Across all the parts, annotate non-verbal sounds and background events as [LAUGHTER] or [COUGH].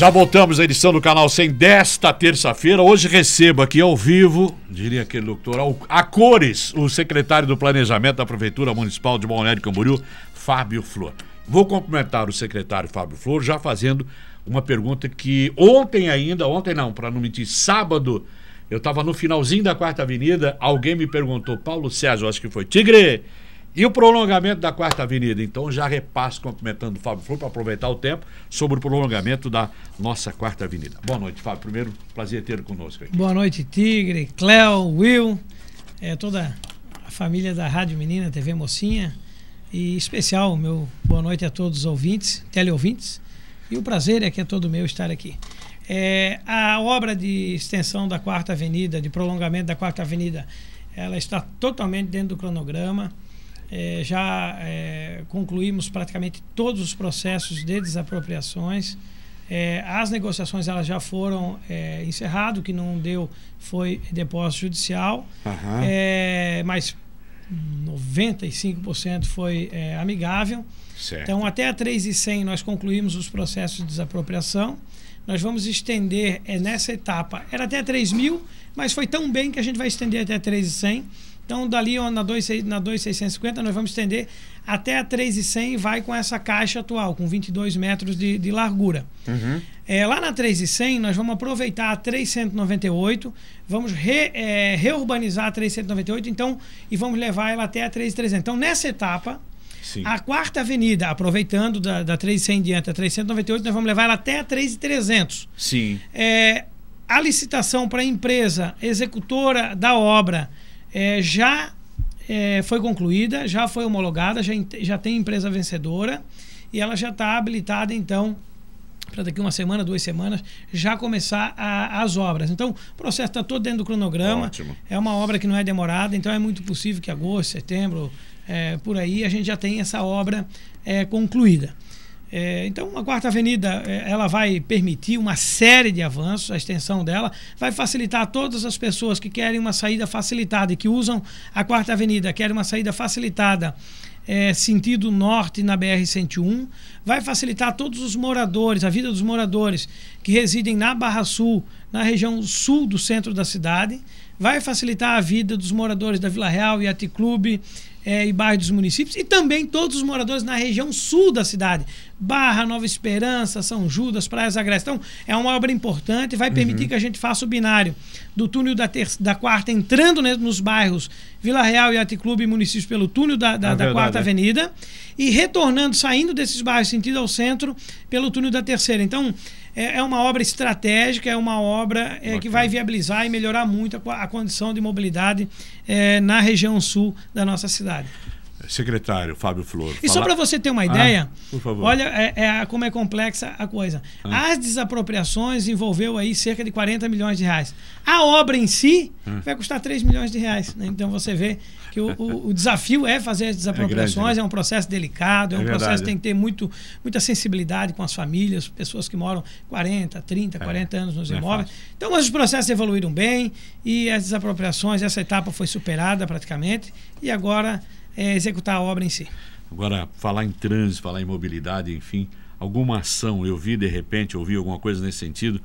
Já voltamos à edição do canal 100 desta terça-feira. Hoje recebo aqui ao vivo, diria aquele doutor, a cores, o secretário do Planejamento da Prefeitura Municipal de Balneário de Camboriú, Fábio Flor. Vou cumprimentar o secretário Fábio Flor já fazendo uma pergunta que ontem ainda, ontem não, para não mentir, sábado, eu estava no finalzinho da Quarta Avenida, alguém me perguntou, Paulo César, eu acho que foi, Tigre, e o prolongamento da Quarta Avenida? Então, já repasso, cumprimentando o Fábio Flor, para aproveitar o tempo, sobre o prolongamento da nossa Quarta Avenida. Boa noite, Fábio. Primeiro, prazer ter conosco aqui. Boa noite, Tigre, Cléo, Will, é, toda a família da Rádio Menina, TV Mocinha. E especial, meu boa noite a todos os ouvintes, teleouvintes. E o prazer é que é todo meu estar aqui. É, a obra de extensão da Quarta Avenida, de prolongamento da Quarta Avenida, ela está totalmente dentro do cronograma é, já é, concluímos praticamente todos os processos de desapropriações. É, as negociações elas já foram é, encerrado, o que não deu foi depósito judicial, uhum. é, mas 95% foi é, amigável. Certo. Então, até a 3,100 nós concluímos os processos de desapropriação. Nós vamos estender é, nessa etapa. Era até 3 mil, mas foi tão bem que a gente vai estender até 3,100 então, dali na 2,650, na 2, nós vamos estender até a 3,100 e vai com essa caixa atual, com 22 metros de, de largura. Uhum. É, lá na 3,100, nós vamos aproveitar a 398, vamos re, é, reurbanizar a 398 então, e vamos levar ela até a 3,300. Então, nessa etapa, Sim. A quarta avenida, aproveitando da, da 300 em diante a 398, nós vamos levar ela até a 3,300. Sim. É, a licitação para a empresa executora da obra é, já é, foi concluída, já foi homologada, já, já tem empresa vencedora e ela já está habilitada, então, para daqui uma semana, duas semanas, já começar a, as obras. Então, o processo está todo dentro do cronograma. Ótimo. É uma obra que não é demorada, então é muito possível que agosto, setembro, é, por aí, a gente já tenha essa obra é, concluída. É, então, a Quarta Avenida é, ela vai permitir uma série de avanços, a extensão dela vai facilitar todas as pessoas que querem uma saída facilitada e que usam a Quarta Avenida, querem uma saída facilitada é, sentido norte na BR-101, vai facilitar todos os moradores, a vida dos moradores que residem na Barra Sul, na região sul do centro da cidade, vai facilitar a vida dos moradores da Vila Real, Iate Clube, é, e bairro dos municípios e também todos os moradores na região sul da cidade. Barra, Nova Esperança, São Judas, Praias Agreste. Então, é uma obra importante, vai permitir uhum. que a gente faça o binário do túnel da, terça, da quarta, entrando né, nos bairros Vila Real, Yacht Clube e municípios pelo túnel da, da, é da Quarta Avenida, e retornando, saindo desses bairros sentido ao centro, pelo túnel da terceira. Então, é, é uma obra estratégica, é uma obra é, que vai viabilizar e melhorar muito a, a condição de mobilidade é, na região sul da nossa cidade secretário Fábio Flor. E só para você ter uma ideia, ah, por favor. olha é, é, como é complexa a coisa. Ah. As desapropriações envolveu aí cerca de 40 milhões de reais. A obra em si ah. vai custar 3 milhões de reais. Né? Então você vê que o, o, o, desafio é fazer as desapropriações, é, grande, né? é um processo delicado, é, um é processo que tem que ter muito, muita sensibilidade com as famílias, pessoas que moram 40, 30, 40 anos nos é imóveis. então, mas os processos evoluíram bem e as desapropriações, essa etapa foi superada praticamente e agora é, executar a obra em si. Agora, falar em trânsito, falar em mobilidade, enfim, alguma ação, eu vi de repente, ouvi alguma coisa nesse sentido,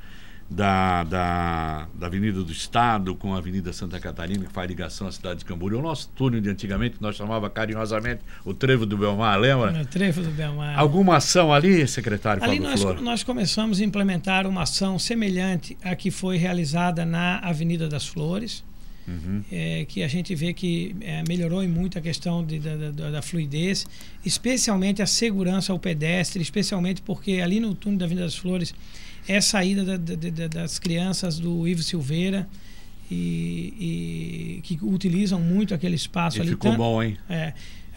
da, da, da, Avenida do Estado com a Avenida Santa Catarina, que faz ligação à cidade de Camboriú. O nosso túnel de antigamente, que nós chamava carinhosamente o Trevo do Belmar, lembra? O Trevo do Belmar. Alguma ação ali, secretário ali Fábio nós, Flor? nós começamos a implementar uma ação semelhante à que foi realizada na Avenida das Flores, Uhum. É, que a gente vê que é, melhorou em muito a questão de, da, da, da, fluidez, especialmente a segurança ao pedestre, especialmente porque ali no túnel da Vinda das Flores é a saída da, das crianças do Ivo Silveira e, e, que utilizam muito aquele espaço e ali. Ficou tanto, bom, hein? É,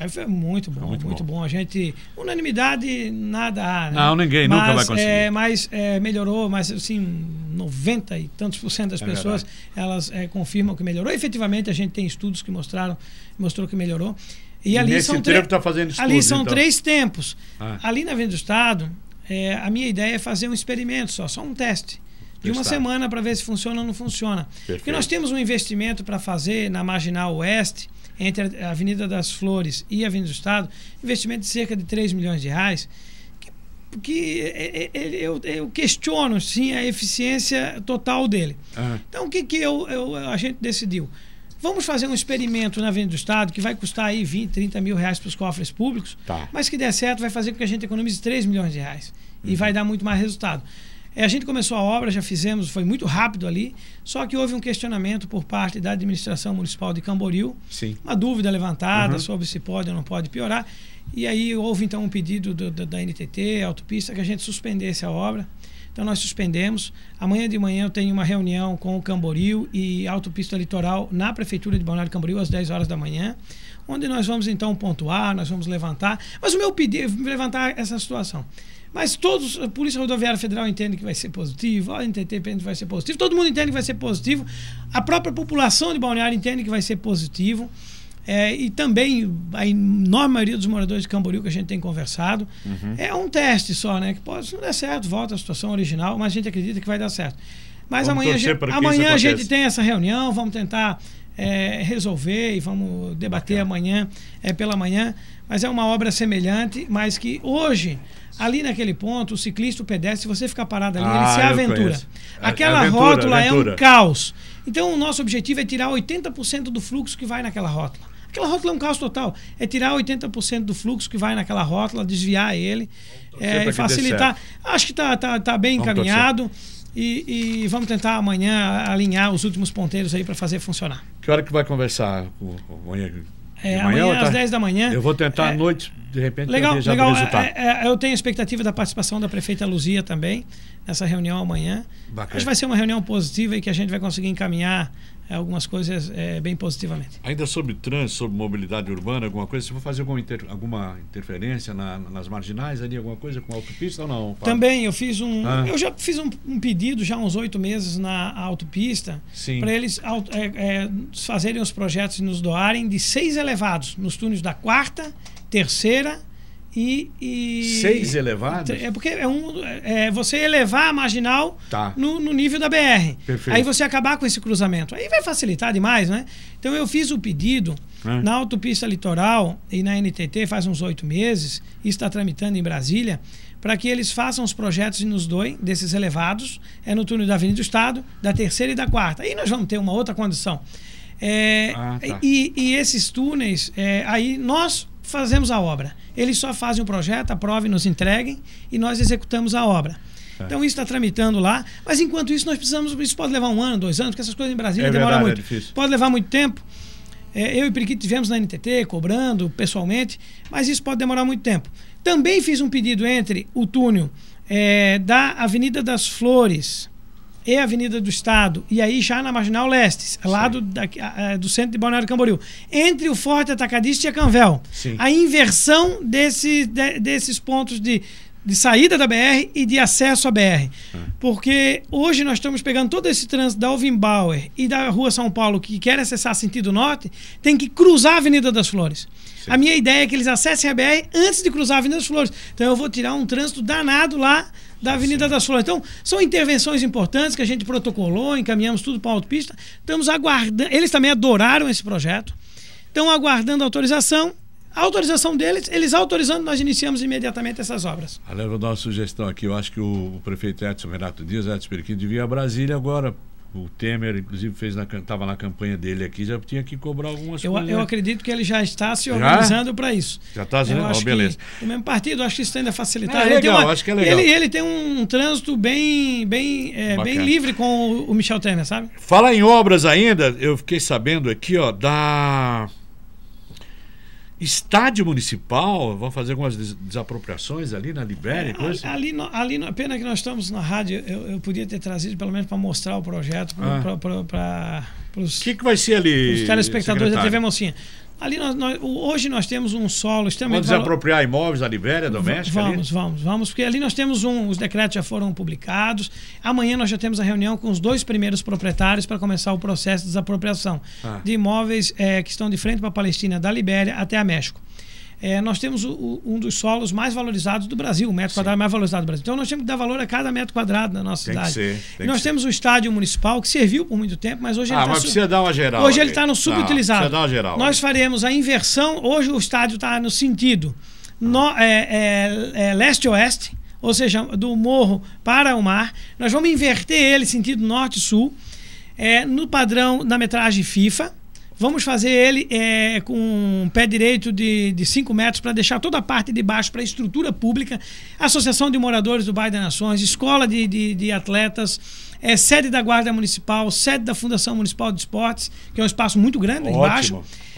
foi é muito bom, foi é muito, muito bom. bom. A gente, unanimidade, nada há. Né? Não, ninguém mas, nunca vai conseguir. É, mas é, melhorou, mas assim, 90 e tantos por cento das é pessoas, verdade. elas é, confirmam que melhorou. E, efetivamente, a gente tem estudos que mostraram, mostrou que melhorou. E, e ali nesse são tempo tá fazendo estudos, Ali são então. três tempos. Ah. Ali na venda do Estado, a minha ideia é fazer um experimento só, só um teste de uma semana para ver se funciona ou não funciona. Perfeito. Porque nós temos um investimento para fazer na Marginal Oeste, entre a Avenida das Flores e a Avenida do Estado, investimento de cerca de 3 milhões de reais, que, que é, é, é, eu, eu questiono, sim, a eficiência total dele. Uhum. Então, o que, que eu, eu, a gente decidiu? Vamos fazer um experimento na Avenida do Estado que vai custar aí 20, 30 mil reais para os cofres públicos, tá. mas que der certo vai fazer com que a gente economize 3 milhões de reais. Uhum. E vai dar muito mais resultado. É, a gente começou a obra, já fizemos, foi muito rápido ali, só que houve um questionamento por parte da administração municipal de Camboriú, Sim. uma dúvida levantada uhum. sobre se pode ou não pode piorar. E aí houve então um pedido do, do, da NTT, autopista, que a gente suspendesse a obra. Então nós suspendemos. Amanhã de manhã eu tenho uma reunião com o Camboriú e Autopista Litoral na Prefeitura de Balneário Camboriú às 10 horas da manhã, onde nós vamos então pontuar, nós vamos levantar. Mas o meu pedido, levantar essa situação. Mas todos, a Polícia Rodoviária Federal entende que vai ser positivo, a NTT entende que vai ser positivo, todo mundo entende que vai ser positivo, a própria população de Balneário entende que vai ser positivo. É, e também a enorme maioria dos moradores de Camboriú que a gente tem conversado, uhum. é um teste só, né? Que pode, se não der certo, volta à situação original, mas a gente acredita que vai dar certo. Mas vamos amanhã, a gente, amanhã a gente tem essa reunião, vamos tentar é, resolver e vamos debater Bacana. amanhã, é, pela manhã. Mas é uma obra semelhante, mas que hoje, ali naquele ponto, o ciclista, o pedestre, se você ficar parado ali, ah, ele se aventura. É, Aquela é aventura, rótula aventura. é um caos. Então, o nosso objetivo é tirar 80% do fluxo que vai naquela rótula. Aquela rótula é um caos total. É tirar 80% do fluxo que vai naquela rótula, desviar ele é, e facilitar. Acho que está tá, tá bem encaminhado. E, e, vamos tentar amanhã alinhar os últimos ponteiros aí para fazer funcionar. Que hora que vai conversar o é, amanhã, amanhã às 10 tá? da manhã. Eu vou tentar é, à noite, de repente, legal, legal. É, é, eu tenho expectativa da participação da prefeita Luzia também, nessa reunião amanhã. Bacana. que vai ser uma reunião positiva e que a gente vai conseguir encaminhar é, algumas coisas é, bem positivamente. Ainda sobre trânsito, sobre mobilidade urbana, alguma coisa, Você vai fazer alguma, inter, alguma interferência na, nas marginais ali, alguma coisa com a autopista ou não? Paulo? Também, eu fiz um. Ah. Eu já fiz um, um, pedido já há uns oito meses na autopista para eles é, é, fazerem os projetos e nos doarem de seis elevados nos túneis da quarta, terceira e, e, seis elevados? É porque é um, é, é você elevar a marginal tá. no, no, nível da BR. Perfeito. Aí você acabar com esse cruzamento. Aí vai facilitar demais, né? Então eu fiz o pedido é. na autopista litoral e na NTT faz uns oito meses, e está tramitando em Brasília, para que eles façam os projetos e nos doem desses elevados. É no túnel da Avenida do Estado, da terceira e da quarta. Aí nós vamos ter uma outra condição. É, ah, tá. e, e, esses túneis, é, aí nós fazemos a obra. Eles só fazem o projeto, aprovem, nos entreguem e nós executamos a obra. É. Então isso está tramitando lá, mas enquanto isso nós precisamos, isso pode levar um ano, dois anos, porque essas coisas em Brasília é demoram muito. É pode levar muito tempo. É, eu e Periquito tivemos na NTT, cobrando pessoalmente, mas isso pode demorar muito tempo. Também fiz um pedido entre o túnel é, da Avenida das Flores e Avenida do Estado, e aí já na Marginal Leste, é lá do, é, do centro de Balneário Camboriú, entre o Forte Atacadista e a Canvel. Sim. A inversão desse, de, desses pontos de, de saída da BR e de acesso à BR. Ah. Porque hoje nós estamos pegando todo esse trânsito da Alvin Bauer e da Rua São Paulo que quer acessar sentido norte, tem que cruzar a Avenida das Flores. Sim. A minha ideia é que eles acessem a BR antes de cruzar a Avenida das Flores. Então eu vou tirar um trânsito danado lá da Avenida Sim. das Flores. Então, são intervenções importantes que a gente protocolou, encaminhamos tudo para a autopista. Estamos aguardando. Eles também adoraram esse projeto. Estão aguardando a autorização. A autorização deles, eles autorizando, nós iniciamos imediatamente essas obras. Aliás, vou dar uma sugestão aqui. Eu acho que o, o prefeito Edson Renato Dias, Edson Periquim, devia ir a Brasília agora o Temer, inclusive, fez na, tava na campanha dele aqui, já tinha que cobrar algumas eu, coisas. Eu né? acredito que ele já está se organizando para isso. Já está se organizando, beleza. o mesmo partido, acho que isso ainda facilita. É, ele legal, uma, acho que é legal. Ele, ele tem um trânsito bem, bem, é, bem livre com o, o Michel Temer, sabe? Fala em obras ainda, eu fiquei sabendo aqui, ó, da estádio municipal, vão fazer algumas des desapropriações ali na Libéria? É, ali, ali, ali, pena que nós estamos na rádio, eu, eu podia ter trazido pelo menos para mostrar o projeto para ah. os... O que, que vai ser ali, Os telespectadores secretário? da TV Mocinha. Ali nós, nós, hoje nós temos um solo Vamos desapropriar imóveis da Libéria, doméstica? Vamos, ali? vamos, vamos, porque ali nós temos um. Os decretos já foram publicados. Amanhã nós já temos a reunião com os dois primeiros proprietários para começar o processo de desapropriação ah. de imóveis é, que estão de frente para a Palestina, da Libéria até a México é, nós temos o, o, um dos solos mais valorizados do Brasil, o metro Sim. quadrado mais valorizado do Brasil. Então nós temos que dar valor a cada metro quadrado na nossa tem cidade. Ser, tem nós temos ser. o estádio municipal que serviu por muito tempo, mas hoje ah, ele está. precisa dar uma geral. Hoje aí. ele está no subutilizado. Não, dar uma geral. Nós aí. faremos a inversão, hoje o estádio está no sentido ah. no, é, é, é leste-oeste, ou seja, do morro para o mar. Nós vamos inverter ele sentido norte-sul, é, no padrão da metragem FIFA. Vamos fazer ele é, com um pé direito de 5 metros para deixar toda a parte de baixo para estrutura pública, Associação de Moradores do Bairro das Nações, Escola de, de, de Atletas, é sede da Guarda Municipal, sede da Fundação Municipal de Esportes, que é um espaço muito grande ótimo, embaixo.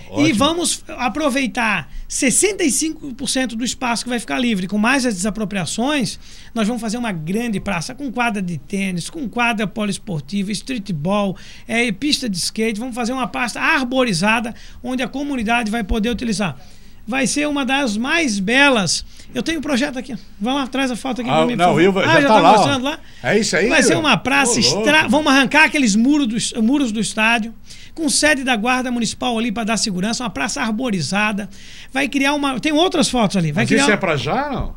Ótimo. E vamos aproveitar 65% do espaço que vai ficar livre, com mais as desapropriações, nós vamos fazer uma grande praça com quadra de tênis, com quadra poliesportiva, streetball, é, pista de skate, vamos fazer uma pasta arborizada onde a comunidade vai poder utilizar vai ser uma das mais belas. Eu tenho um projeto aqui. Vamos lá, traz a foto aqui ah, pra mim. Não, eu ah, já, já tá, lá, mostrando lá. É isso aí. Vai ser uma praça. extra... Vamos arrancar aqueles muros do, muros do estádio. Com sede da Guarda Municipal ali para dar segurança, uma praça arborizada. Vai criar uma. Tem outras fotos ali. Vai Mas criar... isso é para já, não?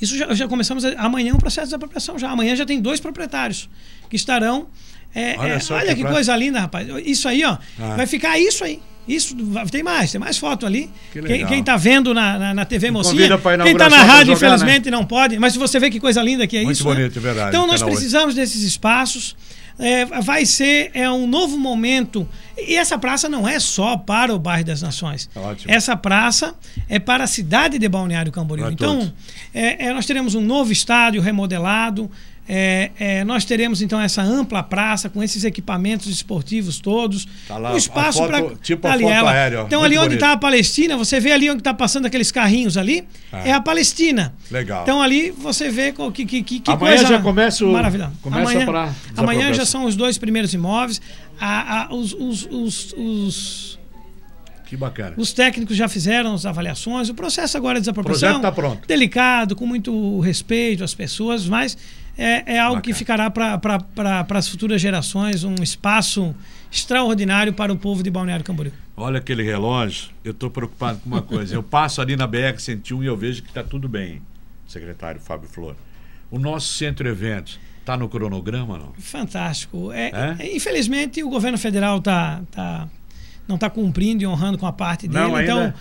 Isso já, já começamos. A... Amanhã o é um processo de apropriação já. Amanhã já tem dois proprietários que estarão. É, olha, é... olha que, que pra... coisa linda, rapaz. Isso aí, ó. Ah. Vai ficar isso aí. Isso tem mais, tem mais foto ali. Que quem está vendo na, na, na TV Mocinha, quem está na rádio, jogar, infelizmente, né? não pode. Mas se você vê que coisa linda que é Muito isso. Muito bonito, né? verdade. Então nós precisamos 8. desses espaços. É, vai ser é um novo momento. E essa praça não é só para o bairro das Nações. Tá ótimo. Essa praça é para a cidade de Balneário Camboriú. então, é, é, nós teremos um novo estádio remodelado, é, é, nós teremos então essa ampla praça com esses equipamentos esportivos todos. Tá lá, um espaço para tipo é então, tá ali ela. Aérea, então ali bonito. onde está a Palestina, você vê ali onde está passando aqueles carrinhos ali, é. é. a Palestina. Legal. Então ali você vê que que que, que amanhã coisa já começa o... Começa amanhã, pra... amanhã já são os dois primeiros imóveis. A, a, os, os, os, os que bacana. Os técnicos já fizeram as avaliações. O processo agora de é desapropriação. O projeto está pronto. Delicado, com muito respeito às pessoas, mas é, é algo Bacana. que ficará para as futuras gerações um espaço extraordinário para o povo de Balneário Camboriú. Olha aquele relógio, eu estou preocupado com uma coisa. Eu passo ali na BR-101 e eu vejo que está tudo bem, secretário Fábio Flor. O nosso centro eventos está no cronograma, não? Fantástico. É, é, é? Infelizmente, o governo federal tá, tá, não está cumprindo e honrando com a parte dele. Não, então,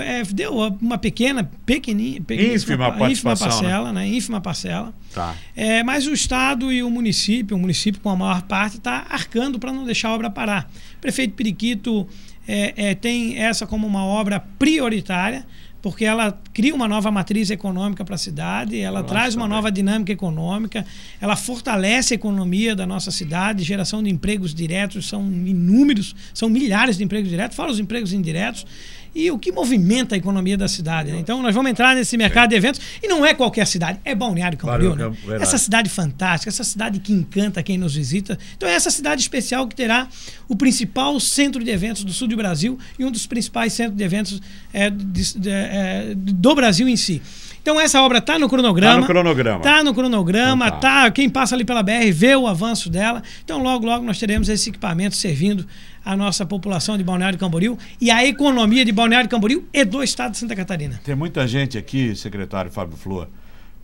é, deu uma pequena, pequenininha, pequena, ínfima, ínfima né? parcela, né? né? Ínfima parcela. Tá. É, mas o Estado e o município, o município com a maior parte, está arcando para não deixar a obra parar. O prefeito Periquito é, é, tem essa como uma obra prioritária, porque ela cria uma nova matriz econômica para a cidade, ela traz uma também. nova dinâmica econômica, ela fortalece a economia da nossa cidade, geração de empregos diretos são inúmeros, são milhares de empregos diretos, fora os empregos indiretos e o que movimenta a economia da cidade. Né? Então, nós vamos entrar nesse mercado de eventos e não é qualquer cidade, é Balneário Camboriú. Né? Essa cidade fantástica, essa cidade que encanta quem nos visita. Então, é essa cidade especial que terá o principal centro de eventos do sul do Brasil e um dos principais centros de eventos é, de, de, é, do Brasil em si. Então essa obra tá no cronograma. Tá no cronograma. Tá no cronograma, então, tá. tá. Quem passa ali pela BR vê o avanço dela. Então logo, logo nós teremos esse equipamento servindo a nossa população de Balneário Camboriú e a economia de Balneário Camboriú e do estado de Santa Catarina. Tem muita gente aqui, secretário Fábio Flor,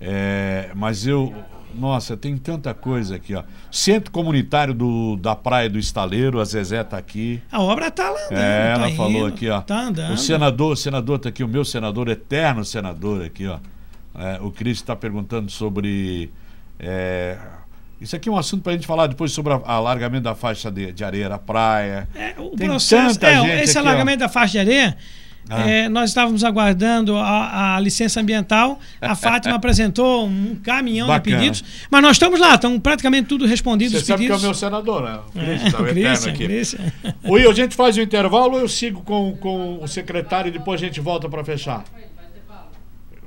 é, mas eu nossa, tem tanta coisa aqui, ó. Centro Comunitário do, da Praia do Estaleiro, a Zezé tá aqui. A obra tá lá andando, É, ela tá falou indo, aqui, ó. Tá andando. O senador, o senador tá aqui, o meu senador, eterno senador aqui, ó. É, o Cris está perguntando sobre. É, isso aqui é um assunto para a gente falar depois sobre o alargamento da faixa de, de areia na praia. É, o Tem processo, tanta é, gente esse aqui, alargamento ó. da faixa de areia ah. É, nós estávamos aguardando a, a, licença ambiental. A Fátima [LAUGHS] apresentou um caminhão Bacana. de pedidos, mas nós estamos lá, estão praticamente tudo respondido. Você sabe pedidos. que é o meu senador, né? O Christian, é, tá o aqui. Christian. [LAUGHS] Will, a gente faz o intervalo, eu sigo com, com o secretário e depois a gente volta para fechar.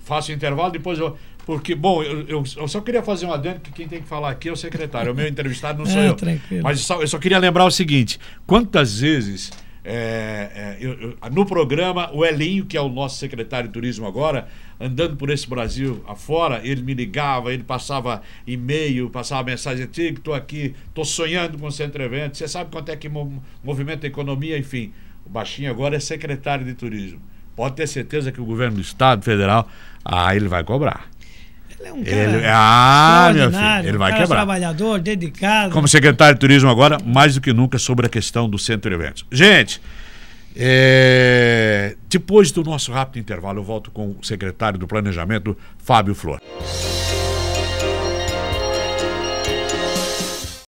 Faço o intervalo, depois eu. Porque, bom, eu, eu, só queria fazer um adendo que quem tem que falar aqui é o secretário. É o meu entrevistado não sou é, eu. Tranquilo. Mas só, eu só queria lembrar o seguinte: quantas vezes é, é, eu, eu, no programa, o Elinho, que é o nosso secretário de turismo agora, andando por esse Brasil afora, ele me ligava, ele passava e-mail, passava mensagem, Tico, estou aqui, estou sonhando com o centro evento, você sabe quanto é que movimenta a economia, enfim. O Baixinho agora é secretário de turismo. Pode ter certeza que o governo do Estado Federal, ah, ele vai cobrar. Ele é um cara ele, é- ah, meu filho, ele vai cara quebrar. trabalhador, dedicado. Como secretário de turismo agora, mais do que nunca sobre a questão do centro de eventos. Gente, é, depois do nosso rápido intervalo, eu volto com o secretário do Planejamento, Fábio Flor.